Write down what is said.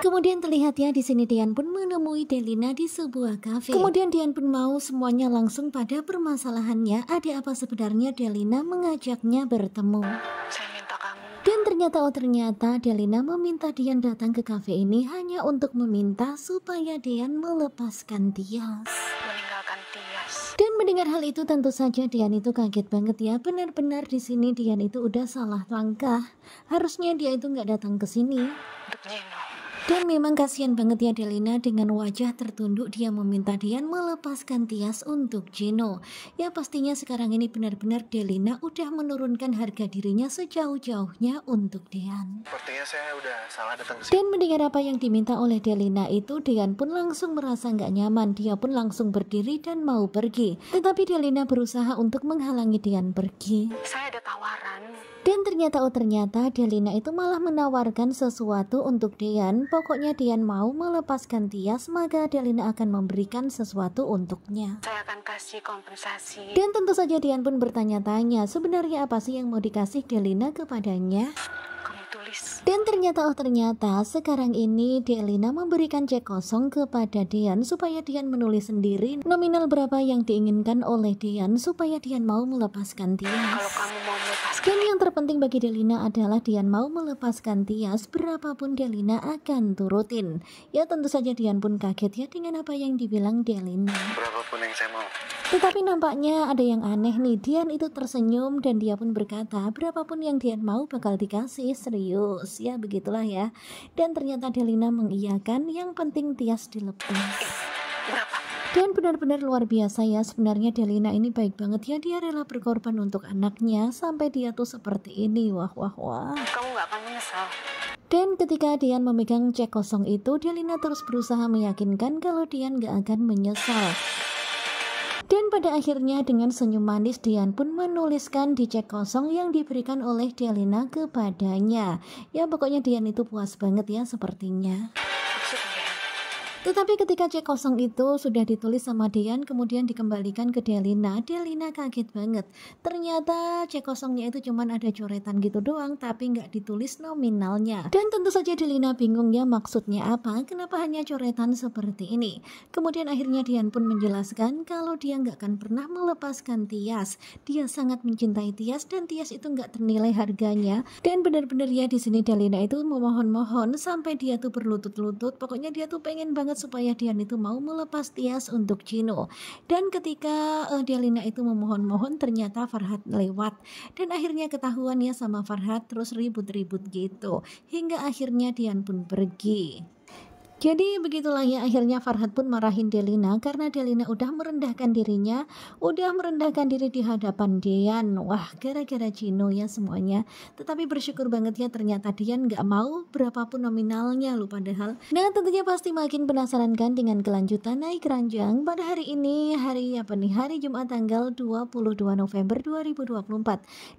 Kemudian terlihatnya di sini Dian pun menemui Delina di sebuah kafe. Kemudian Dian pun mau semuanya langsung pada permasalahannya. Ada apa sebenarnya Delina mengajaknya bertemu? Dan ternyata oh ternyata Delina meminta Dian datang ke kafe ini hanya untuk meminta supaya Dian melepaskan Tias. Dan mendengar hal itu tentu saja Dian itu kaget banget ya. Benar-benar di sini Dian itu udah salah langkah. Harusnya dia itu nggak datang ke sini. Untuk dan memang kasihan banget ya Delina dengan wajah tertunduk dia meminta Dian melepaskan Tias untuk Jeno. Ya pastinya sekarang ini benar-benar Delina udah menurunkan harga dirinya sejauh-jauhnya untuk Dian. Sepertinya saya udah salah datang Dan mendengar apa yang diminta oleh Delina itu Dian pun langsung merasa nggak nyaman. Dia pun langsung berdiri dan mau pergi. Tetapi Delina berusaha untuk menghalangi Dian pergi. Saya ada tawaran dan ternyata oh ternyata Delina itu malah menawarkan sesuatu untuk Dian. Pokoknya Dian mau melepaskan Tias maka Delina akan memberikan sesuatu untuknya. Saya akan kasih kompensasi. Dan tentu saja Dian pun bertanya-tanya sebenarnya apa sih yang mau dikasih Delina kepadanya? Dan ternyata oh ternyata sekarang ini Delina memberikan cek kosong kepada Dian supaya Dian menulis sendiri nominal berapa yang diinginkan oleh Dian supaya Dian mau melepaskan Tias. Kalau kamu mau melepaskan dan yang terpenting bagi Delina adalah Dian mau melepaskan Tias berapapun Delina akan turutin. Ya tentu saja Dian pun kaget ya dengan apa yang dibilang Delina. Berapapun yang saya mau. Tetapi nampaknya ada yang aneh nih. Dian itu tersenyum dan dia pun berkata berapapun yang Dian mau bakal dikasih serius. Ya begitulah ya. Dan ternyata Delina mengiyakan yang penting Tias dilepas. Eh, berapa? Dan benar-benar luar biasa ya, sebenarnya Delina ini baik banget ya, dia rela berkorban untuk anaknya sampai dia tuh seperti ini, wah wah wah. Kamu gak akan menyesal. Dan ketika Dian memegang cek kosong itu, Delina terus berusaha meyakinkan kalau Dian gak akan menyesal. Dan pada akhirnya dengan senyum manis Dian pun menuliskan di cek kosong yang diberikan oleh Delina kepadanya. Ya pokoknya Dian itu puas banget ya sepertinya. Tetapi ketika cek kosong itu sudah ditulis sama Dian kemudian dikembalikan ke Delina, Delina kaget banget. Ternyata cek kosongnya itu cuma ada coretan gitu doang tapi nggak ditulis nominalnya. Dan tentu saja Delina bingung ya maksudnya apa, kenapa hanya coretan seperti ini. Kemudian akhirnya Dian pun menjelaskan kalau dia nggak akan pernah melepaskan Tias. Dia sangat mencintai Tias dan Tias itu nggak ternilai harganya. Dan benar-benar ya di sini Delina itu memohon-mohon sampai dia tuh berlutut-lutut. Pokoknya dia tuh pengen banget banget supaya Dian itu mau melepas Tias untuk Cino. Dan ketika uh, Dialina itu memohon-mohon ternyata Farhat lewat. Dan akhirnya ketahuan ya sama Farhat terus ribut-ribut gitu. Hingga akhirnya Dian pun pergi. Jadi begitulah ya akhirnya Farhad pun marahin Delina karena Delina udah merendahkan dirinya, udah merendahkan diri di hadapan Dian. Wah, gara-gara Cino ya semuanya. Tetapi bersyukur banget ya ternyata Dian gak mau berapapun nominalnya lu padahal. Nah tentunya pasti makin penasaran kan dengan kelanjutan naik ranjang pada hari ini, hari apa nih? Hari Jumat tanggal 22 November 2024.